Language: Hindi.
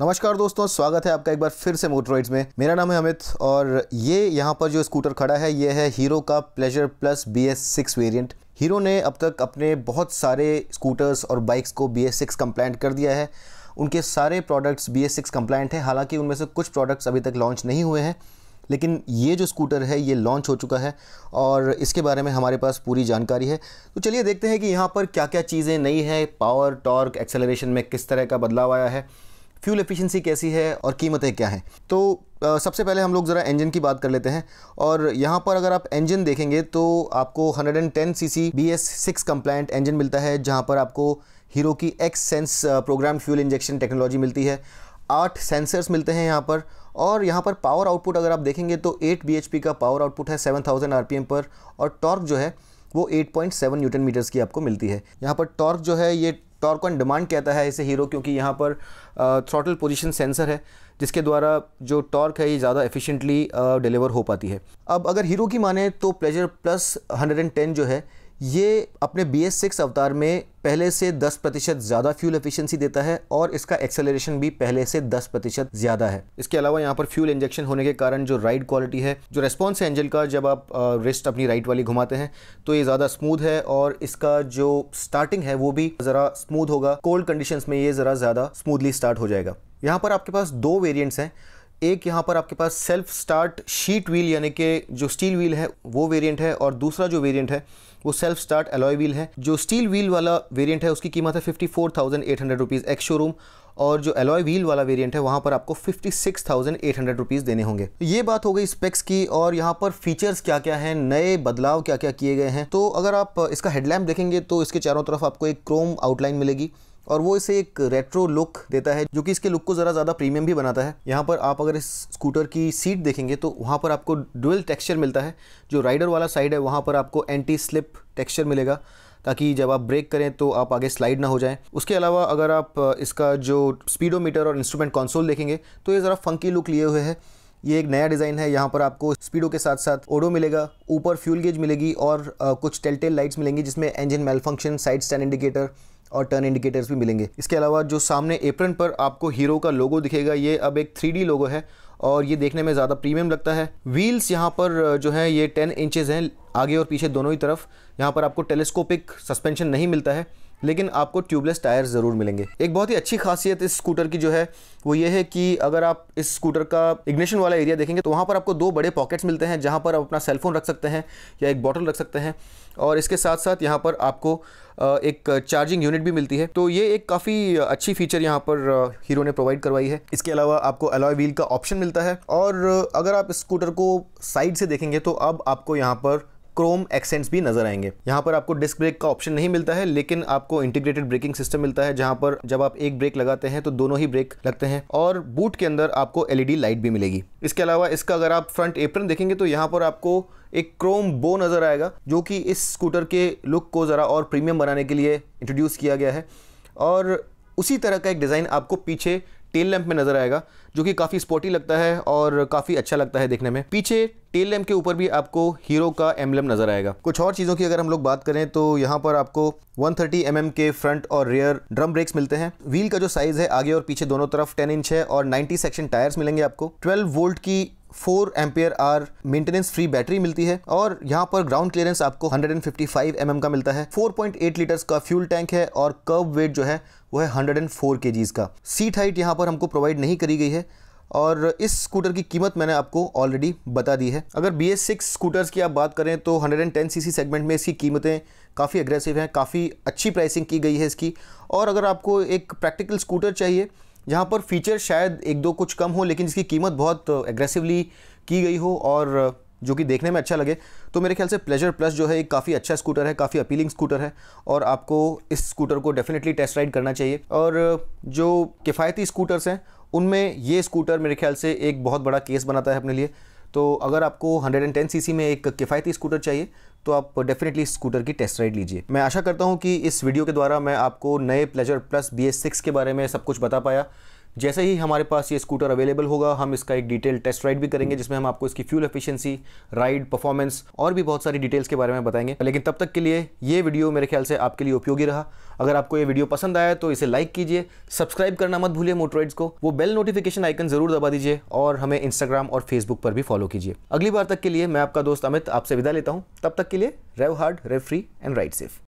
नमस्कार दोस्तों स्वागत है आपका एक बार फिर से मोटरॉइड्स में मेरा नाम है अमित और ये यहाँ पर जो स्कूटर खड़ा है ये है हीरो का pleasure plus B S six variant Hero ने अब तक अपने बहुत सारे स्कूटर्स और बाइक्स को बी एस सिक्स कंप्लाइंट कर दिया है उनके सारे products B S six compliant हैं हालांकि उनमें से कुछ प्रोडक्ट्स अभी तक लॉन्च नहीं हुए हैं लेकिन ये जो स्कूटर है ये लॉन्च हो चुका है और इसके बारे में हमारे पास पूरी जानकारी है तो चलिए देखते हैं कि यहाँ पर क्या क्या चीज़ें नई है पावर टॉर्क एक्सेलरेशन में किस तरह का बदलाव आया है फ्यूल एफिशिएंसी कैसी है और कीमतें क्या हैं तो आ, सबसे पहले हम लोग ज़रा इंजन की बात कर लेते हैं और यहाँ पर अगर आप इंजन देखेंगे तो आपको 110 CC BS six compliant engine मिलता है जहाँ पर आपको हीरो की X sense program fuel injection technology मिलती है आठ सेंसर्स मिलते हैं यहाँ पर और यहाँ पर पावर आउटपुट अगर आप देखेंगे तो एट बी का पावर आउटपुट है सेवन थाउजेंड पर और टॉर्क जो है वो 8.7 न्यूटन मीटर्स की आपको मिलती है यहाँ पर टॉर्क जो है ये टॉर्क ऑन डिमांड कहता है इसे हीरो क्योंकि यहाँ पर थ्रॉटल पोजीशन सेंसर है जिसके द्वारा जो टॉर्क है ये ज़्यादा एफिशिएंटली डिलीवर हो पाती है अब अगर हीरो की माने तो प्लेजर प्लस 110 जो है ये अपने बी एस सिक्स अवतार में पहले से 10 प्रतिशत ज़्यादा फ्यूल एफिशिएंसी देता है और इसका एक्सेलरेशन भी पहले से 10 प्रतिशत ज़्यादा है इसके अलावा यहाँ पर फ्यूल इंजेक्शन होने के कारण जो राइड क्वालिटी है जो रेस्पॉन्स है एंजल का जब आप रिस्ट अपनी राइट वाली घुमाते हैं तो ये ज़्यादा स्मूथ है और इसका जो स्टार्टिंग है वो भी ज़रा स्मूथ होगा कोल्ड कंडीशन में ये ज़रा ज़्यादा स्मूथली स्टार्ट हो जाएगा यहाँ पर आपके पास दो वेरियंट्स हैं एक यहाँ पर आपके पास सेल्फ स्टार्ट शीट व्हील यानी कि जो स्टील व्हील है वो वेरिएंट है और दूसरा जो वेरिएंट है वो सेल्फ स्टार्ट एलॉय व्हील है जो स्टील व्हील वाला वेरिएंट है उसकी कीमत है fifty four thousand eight hundred rupees ex showroom और जो एलॉय व्हील वाला वेरिएंट है वहाँ पर आपको fifty six thousand eight hundred rupees देने होंगे ये बात हो गई स्पेक्स की और यहाँ पर फीचर्स क्या क्या हैं नए बदलाव क्या क्या किए गए हैं तो अगर आप इसका हेडलैम्प देखेंगे तो इसके चारों तरफ आपको एक क्रोम आउटलाइन मिलेगी और वो इसे एक रेट्रो लुक देता है जो कि इसके लुक को ज़रा ज़्यादा प्रीमियम भी बनाता है यहाँ पर आप अगर इस स्कूटर की सीट देखेंगे तो वहाँ पर आपको डुअल टेक्सचर मिलता है जो राइडर वाला साइड है वहाँ पर आपको एंटी स्लिप टेक्सचर मिलेगा ताकि जब आप ब्रेक करें तो आप आगे स्लाइड ना हो जाएं उसके अलावा अगर आप इसका जो स्पीडोमीटर और इंस्ट्रूमेंट कंसोल देखेंगे तो ये ज़रा फंकी लुक लिए हुए है ये एक नया डिज़ाइन है यहाँ पर आपको स्पीडो के साथ साथ ओडो मिलेगा ऊपर फ्यूल गेज मिलेगी और कुछ टेलटेल लाइट्स मिलेंगी जिसमें engine malfunction side stand indicator और टर्न इंडिकेटर्स भी मिलेंगे इसके अलावा जो सामने एप्रन पर आपको हीरो का लोगो दिखेगा ये अब एक थ्री लोगो है और ये देखने में ज़्यादा प्रीमियम लगता है व्हील्स यहाँ पर जो है ये टेन इंचज़ हैं आगे और पीछे दोनों ही तरफ यहाँ पर आपको टेलीस्कोपिक सस्पेंशन नहीं मिलता है लेकिन आपको ट्यूबलेस टायर ज़रूर मिलेंगे एक बहुत ही अच्छी खासियत इस स्कूटर की जो है वो ये है कि अगर आप इस स्कूटर का इग्निशन वाला एरिया देखेंगे तो वहाँ पर आपको दो बड़े पॉकेट्स मिलते हैं जहाँ पर आप अपना सेलफोन रख सकते हैं या एक बॉटल रख सकते हैं और इसके साथ साथ यहाँ पर आपको एक चार्जिंग यूनिट भी मिलती है तो ये एक काफ़ी अच्छी फीचर यहाँ पर हीरो ने प्रोवाइड करवाई है इसके अलावा आपको अलॉय व्हील का ऑप्शन मिलता है और अगर आप इस स्कूटर को साइड से देखेंगे तो अब आपको यहाँ पर क्रोम एक्सेंट्स भी नजर आएंगे यहाँ पर आपको डिस्क ब्रेक का ऑप्शन नहीं मिलता है लेकिन आपको इंटीग्रेटेड ब्रेकिंग सिस्टम मिलता है जहां पर जब आप एक ब्रेक लगाते हैं तो दोनों ही ब्रेक लगते हैं और बूट के अंदर आपको एलईडी लाइट भी मिलेगी इसके अलावा इसका अगर आप फ्रंट एप्रन देखेंगे तो यहाँ पर आपको एक क्रोम बो नज़र आएगा जो कि इस स्कूटर के लुक को ज़रा और प्रीमियम बनाने के लिए इंट्रोड्यूस किया गया है और उसी तरह का एक डिज़ाइन आपको पीछे टेल लैंप में नज़र आएगा जो कि काफ़ी स्पोर्टी लगता है और काफ़ी अच्छा लगता है देखने में पीछे टेल लैंप के ऊपर भी आपको हीरो का एम्बलम नज़र आएगा कुछ और चीज़ों की अगर हम लोग बात करें तो यहाँ पर आपको 130 थर्टी mm के फ्रंट और रियर ड्रम ब्रेक्स मिलते हैं व्हील का जो साइज़ है आगे और पीछे दोनों तरफ टेन इंच है और नाइनटी सेक्शन टायर्स मिलेंगे आपको ट्वेल्व वोल्ट की four ampere hour maintenance free battery मिलती है और यहाँ पर ग्राउंड क्लियरेंस आपको 155 एम mm का मिलता है 4.8 लीटर्स का फ्यूल टैंक है और कर्व वेट जो है वो है 104 केजीज का सीट हाइट यहाँ पर हमको प्रोवाइड नहीं करी गई है और इस स्कूटर की कीमत मैंने आपको ऑलरेडी बता दी है अगर बी एस सिक्स स्कूटर्स की आप बात करें तो 110 सीसी सेगमेंट में इसकी कीमतें काफ़ी अग्रेसिव हैं काफ़ी अच्छी प्राइसिंग की गई है इसकी और अगर आपको एक प्रैक्टिकल स्कूटर चाहिए जहाँ पर फीचर शायद एक दो कुछ कम हो लेकिन जिसकी कीमत बहुत एग्रेसिवली की गई हो और जो कि देखने में अच्छा लगे तो मेरे ख्याल से प्लेजर प्लस जो है एक काफ़ी अच्छा स्कूटर है काफ़ी अपीलिंग स्कूटर है और आपको इस स्कूटर को डेफिनेटली टेस्ट राइड करना चाहिए और जो किफ़ायती स्कूटर्स हैं उनमें ये स्कूटर मेरे ख्याल से एक बहुत बड़ा केस बनाता है अपने लिए तो अगर आपको 110 सीसी में एक किफ़ायती स्कूटर चाहिए तो आप डेफिनेटली स्कूटर की टेस्ट राइड लीजिए मैं आशा करता हूँ कि इस वीडियो के द्वारा मैं आपको नए प्लेजर प्लस बी के बारे में सब कुछ बता पाया जैसे ही हमारे पास ये स्कूटर अवेलेबल होगा हम इसका एक डिटेल टेस्ट राइड भी करेंगे जिसमें हम आपको इसकी फ्यूल एफिशिएंसी राइड परफॉर्मेंस और भी बहुत सारी डिटेल्स के बारे में बताएंगे लेकिन तब तक के लिए ये वीडियो मेरे ख्याल से आपके लिए उपयोगी रहा अगर आपको ये वीडियो पसंद आया तो इसे लाइक कीजिए सब्सक्राइब करना मत भूलिए मोटराइड्स को वो बेल नोटिफिकेशन आइकन जरूर दबा दीजिए और हमें इंस्टाग्राम और फेसबुक पर भी फॉलो कीजिए अगली बार तक के लिए मैं आपका दोस्त अमित आपसे विदा लेता हूँ तब तक के लिए rev hard rev free and ride safe